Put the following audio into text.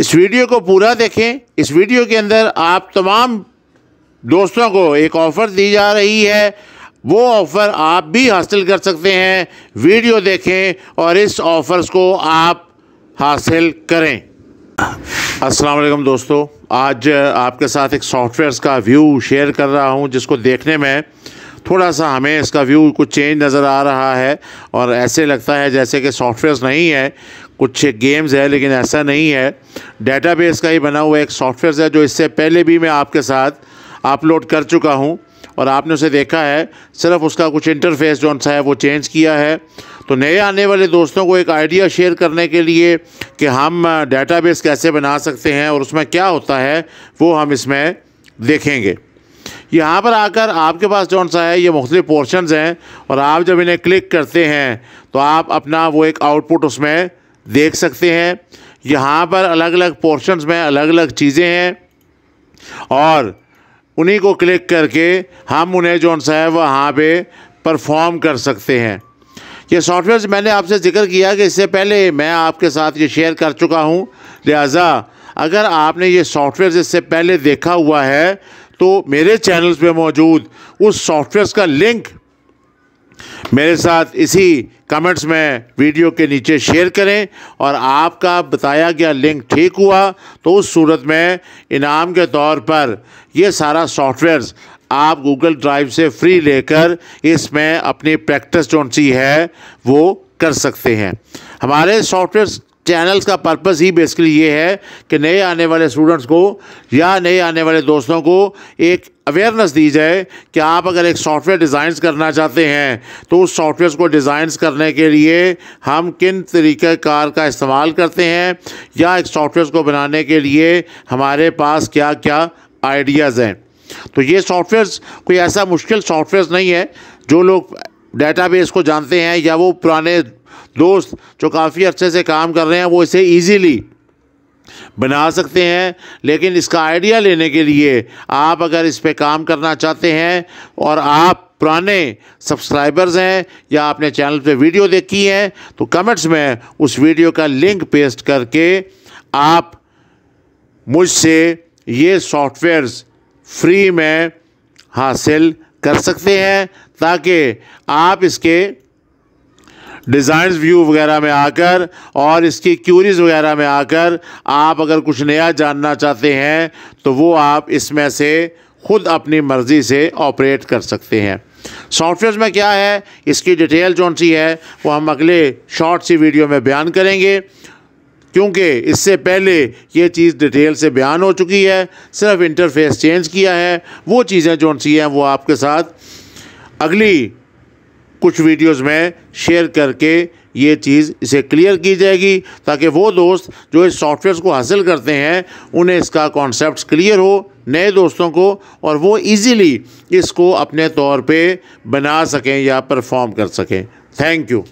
इस वीडियो को पूरा देखें इस वीडियो के अंदर आप तमाम दोस्तों को एक ऑफ़र दी जा रही है वो ऑफ़र आप भी हासिल कर सकते हैं वीडियो देखें और इस ऑफ़र्स को आप हासिल करें अस्सलाम वालेकुम दोस्तों आज आपके साथ एक सॉफ्टवेयर्स का व्यू शेयर कर रहा हूं जिसको देखने में थोड़ा सा हमें इसका व्यू कुछ चेंज नज़र आ रहा है और ऐसे लगता है जैसे कि सॉफ्टवेयर्स नहीं है कुछ गेम्स है लेकिन ऐसा नहीं है डेटाबेस का ही बना हुआ एक सॉफ्टवेयर है जो इससे पहले भी मैं आपके साथ अपलोड कर चुका हूँ और आपने उसे देखा है सिर्फ उसका कुछ इंटरफेस जो सा है वो चेंज किया है तो नए आने वाले दोस्तों को एक आइडिया शेयर करने के लिए कि हम डेटाबेस कैसे बना सकते हैं और उसमें क्या होता है वो हम इसमें देखेंगे यहाँ पर आकर आपके पास जौन सा है ये मुख्तलिफ पोर्शनज़ हैं और आप जब इन्हें क्लिक करते हैं तो आप अपना वो एक आउटपुट उसमें देख सकते हैं यहाँ पर अलग अलग पोर्शंस में अलग अलग चीज़ें हैं और उन्हीं को क्लिक करके हम उन्हें जो सा है वहाँ पे परफॉर्म कर सकते हैं ये सॉफ्टवेयर मैंने आपसे जिक्र किया कि इससे पहले मैं आपके साथ ये शेयर कर चुका हूँ लिहाजा अगर आपने ये सॉफ्टवेयर इससे पहले देखा हुआ है तो मेरे चैनल पे मौजूद उस सॉफ्टवेयर का लिंक मेरे साथ इसी कमेंट्स में वीडियो के नीचे शेयर करें और आपका बताया गया लिंक ठीक हुआ तो उस सूरत में इनाम के तौर पर ये सारा सॉफ्टवेयर्स आप गूगल ड्राइव से फ्री लेकर इसमें अपनी प्रैक्टिस जो सी है वो कर सकते हैं हमारे सॉफ्टवेयर चैनल्स का पर्पस ही बेसिकली ये है कि नए आने वाले स्टूडेंट्स को या नए आने वाले दोस्तों को एक अवेयरनेस दी जाए कि आप अगर एक सॉफ्टवेयर डिज़ाइन करना चाहते हैं तो उस सॉफ्टवेयर को डिज़ाइंस करने के लिए हम किन तरीके कार का इस्तेमाल करते हैं या एक सॉफ्टवेयर को बनाने के लिए हमारे पास क्या क्या आइडियाज़ हैं तो ये सॉफ्टवेयर्स कोई ऐसा मुश्किल सॉफ्टवेयर्स नहीं है जो लोग डेटाबेस को जानते हैं या वो पुराने दोस्त जो काफ़ी अच्छे से काम कर रहे हैं वो इसे ईजीली बना सकते हैं लेकिन इसका आइडिया लेने के लिए आप अगर इस पर काम करना चाहते हैं और आप पुराने सब्सक्राइबर्स हैं या आपने चैनल पे वीडियो देखी है तो कमेंट्स में उस वीडियो का लिंक पेस्ट करके आप मुझसे ये सॉफ्टवेयर्स फ्री में हासिल कर सकते हैं ताकि आप इसके डिज़ाइंस व्यू वगैरह में आकर और इसकी क्यूरीज वगैरह में आकर आप अगर कुछ नया जानना चाहते हैं तो वो आप इसमें से खुद अपनी मर्ज़ी से ऑपरेट कर सकते हैं सॉफ्टवेयर में क्या है इसकी डिटेल कौन सी है वो हम अगले शॉर्ट सी वीडियो में बयान करेंगे क्योंकि इससे पहले ये चीज़ डिटेल से बयान हो चुकी है सिर्फ इंटरफेस चेंज किया है वो चीज़ें जो सी हैं वो आपके साथ अगली कुछ वीडियोस में शेयर करके ये चीज़ इसे क्लियर की जाएगी ताकि वो दोस्त जो इस सॉफ्टवेयर को हासिल करते हैं उन्हें इसका कॉन्सेप्ट क्लियर हो नए दोस्तों को और वो इजीली इसको अपने तौर पे बना सकें या परफॉर्म कर सकें थैंक यू